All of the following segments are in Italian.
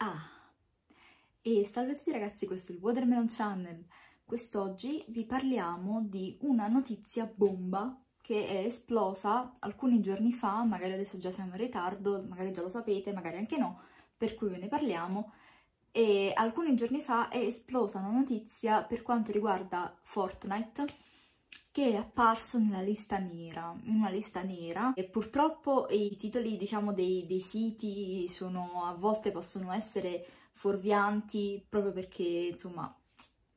Ah, e salve a tutti ragazzi, questo è il Watermelon Channel. Quest'oggi vi parliamo di una notizia bomba che è esplosa alcuni giorni fa, magari adesso già siamo in ritardo, magari già lo sapete, magari anche no, per cui ve ne parliamo. E alcuni giorni fa è esplosa una notizia per quanto riguarda Fortnite, che è apparso nella lista nera, in una lista nera e purtroppo i titoli diciamo dei, dei siti sono, a volte possono essere fuorvianti proprio perché insomma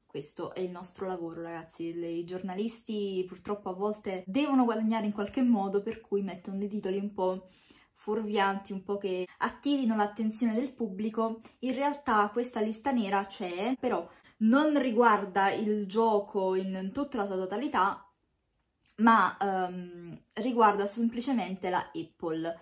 questo è il nostro lavoro ragazzi, i giornalisti purtroppo a volte devono guadagnare in qualche modo per cui mettono dei titoli un po' fuorvianti, un po' che attirino l'attenzione del pubblico. In realtà questa lista nera c'è, però non riguarda il gioco in tutta la sua totalità, ma um, riguarda semplicemente la Apple.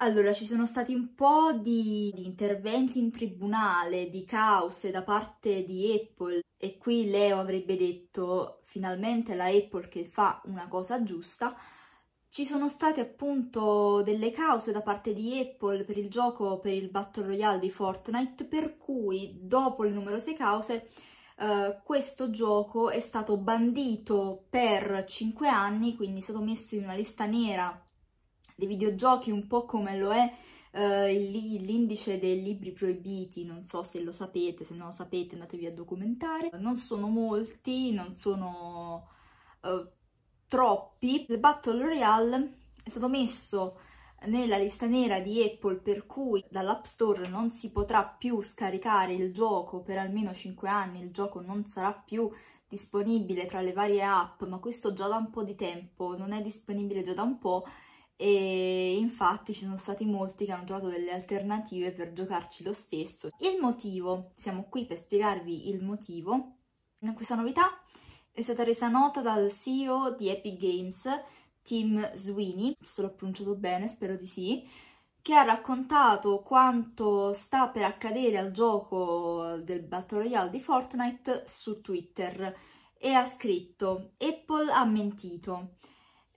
Allora, ci sono stati un po' di, di, interventi in tribunale, di cause da parte di Apple e qui Leo avrebbe detto finalmente la Apple che fa una cosa giusta. Ci sono state appunto delle cause da parte di Apple per il gioco, per il Battle Royale di Fortnite, per cui dopo le numerose cause eh, questo gioco è stato bandito per 5 anni, quindi è stato messo in una lista nera dei videogiochi, un po' come lo è eh, l'indice dei libri proibiti, non so se lo sapete, se non lo sapete andatevi a documentare. Non sono molti, non sono eh, troppi. Il Battle Royale è stato messo nella lista nera di Apple per cui dall'App Store non si potrà più scaricare il gioco per almeno 5 anni, il gioco non sarà più disponibile tra le varie app, ma questo già da un po' di tempo, non è disponibile già da un po' e infatti ci sono stati molti che hanno trovato delle alternative per giocarci lo stesso. Il motivo, siamo qui per spiegarvi il motivo, questa novità è stata resa nota dal CEO di Epic Games Tim Sweeney, se l'ho pronunciato bene, spero di sì, che ha raccontato quanto sta per accadere al gioco del Battle Royale di Fortnite su Twitter e ha scritto Apple ha mentito.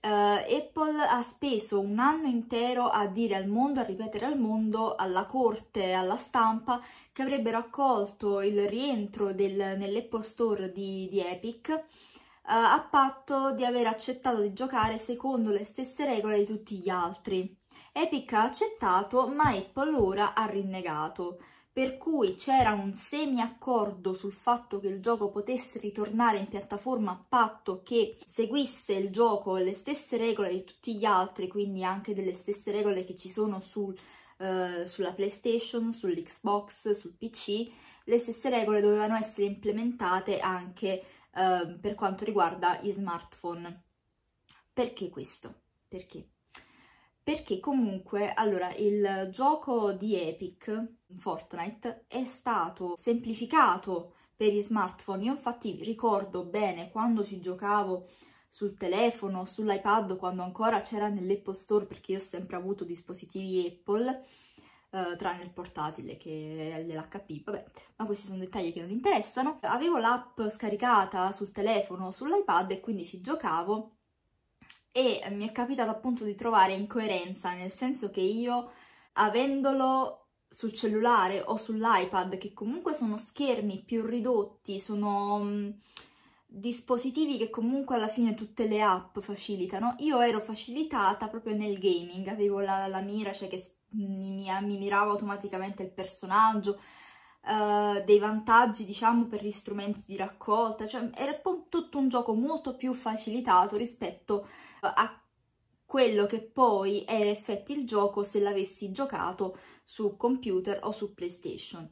Uh, Apple ha speso un anno intero a dire al mondo, a ripetere al mondo, alla corte, alla stampa, che avrebbero accolto il rientro nell'Apple Store di, di Epic eh, a patto di aver accettato di giocare secondo le stesse regole di tutti gli altri. Epic ha accettato, ma Apple ora ha rinnegato per cui c'era un semi-accordo sul fatto che il gioco potesse ritornare in piattaforma a patto che seguisse il gioco le stesse regole di tutti gli altri, quindi anche delle stesse regole che ci sono sul, eh, sulla PlayStation, sull'Xbox, sul PC, le stesse regole dovevano essere implementate anche Ehm, per quanto riguarda gli smartphone. Perché questo? Perché? Perché comunque, allora, il gioco di Epic, Fortnite, è stato semplificato per gli smartphone. Io infatti ricordo bene quando ci giocavo sul telefono, sull'iPad, quando ancora c'era nell'Apple Store, perché io ho sempre avuto dispositivi Apple, eh, tranne il portatile che è l'HP, vabbè, ma questi sono dettagli che non interessano. Avevo l'app scaricata sul telefono, o sull'iPad e quindi ci giocavo e mi è capitato appunto di trovare incoerenza, nel senso che io avendolo sul cellulare o sull'iPad, che comunque sono schermi più ridotti, sono mm, dispositivi che comunque alla fine tutte le app facilitano, io ero facilitata proprio nel gaming, avevo la, la mira, cioè che mi, eh, mi mirava automaticamente il personaggio, Uh, dei vantaggi, diciamo, per gli strumenti di raccolta, cioè era tutto un gioco molto più facilitato rispetto eh, a quello che poi era in effetti il gioco se l'avessi giocato su computer o su PlayStation.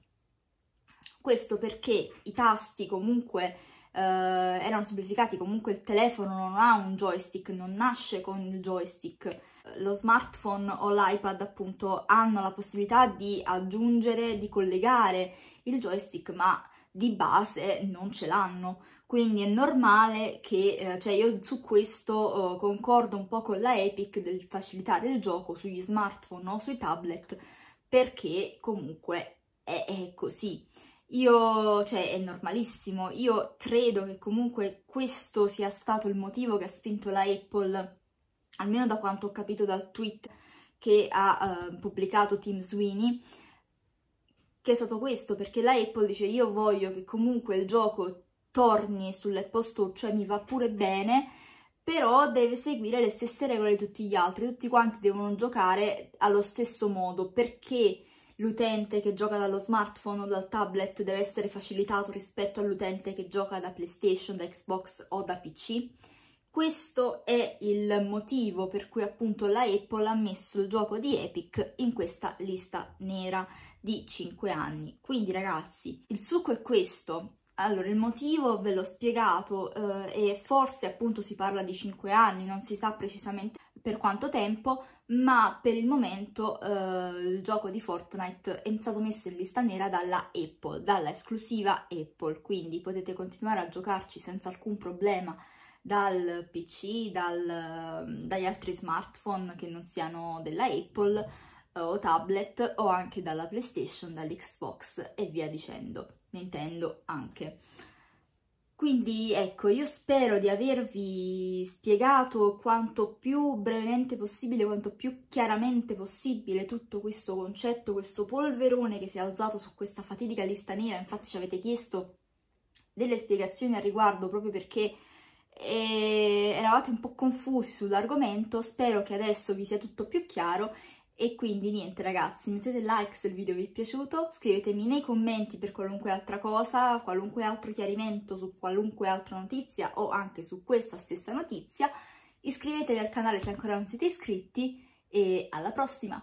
Questo perché i tasti comunque eh, erano semplificati, comunque il telefono non ha un joystick, non nasce con il joystick. Eh, lo smartphone o l'iPad appunto hanno la possibilità di aggiungere, di collegare il joystick, ma di base non ce l'hanno. Quindi è normale che, eh, cioè io su questo eh, concordo un po' con la Epic del facilitare il gioco sugli smartphone o sui tablet, perché comunque è, è così. Io, cioè, è normalissimo, io credo che comunque questo sia stato il motivo che ha spinto la Apple, almeno da quanto ho capito dal tweet che ha uh, pubblicato Tim Sweeney, che è stato questo, perché la Apple dice io voglio che comunque il gioco torni sull'Apple Store, cioè mi va pure bene, però deve seguire le stesse regole di tutti gli altri, tutti quanti devono giocare allo stesso modo, perché l'utente che gioca dallo smartphone o dal tablet deve essere facilitato rispetto all'utente che gioca da PlayStation, da Xbox o da PC. Questo è il motivo per cui appunto la Apple ha messo il gioco di Epic in questa lista nera di 5 anni. Quindi ragazzi, il succo è questo. Allora, il motivo ve l'ho spiegato eh, e forse appunto si parla di 5 anni, non si sa precisamente per quanto tempo, ma per il momento eh, il gioco di Fortnite è stato messo in lista nera dalla Apple, dalla esclusiva Apple, quindi potete continuare a giocarci senza alcun problema dal PC, dal, dagli altri smartphone che non siano della Apple eh, o tablet o anche dalla PlayStation, dall'Xbox e via dicendo, Nintendo anche. Quindi ecco, io spero di avervi spiegato quanto più brevemente possibile, quanto più chiaramente possibile tutto questo concetto, questo polverone che si è alzato su questa fatidica lista nera, infatti ci avete chiesto delle spiegazioni al riguardo proprio perché eh, eravate un po' confusi sull'argomento, spero che adesso vi sia tutto più chiaro e quindi niente ragazzi, mettete like se il video vi è piaciuto, scrivetemi nei commenti per qualunque altra cosa, qualunque altro chiarimento su qualunque altra notizia o anche su questa stessa notizia, iscrivetevi al canale se ancora non siete iscritti e alla prossima!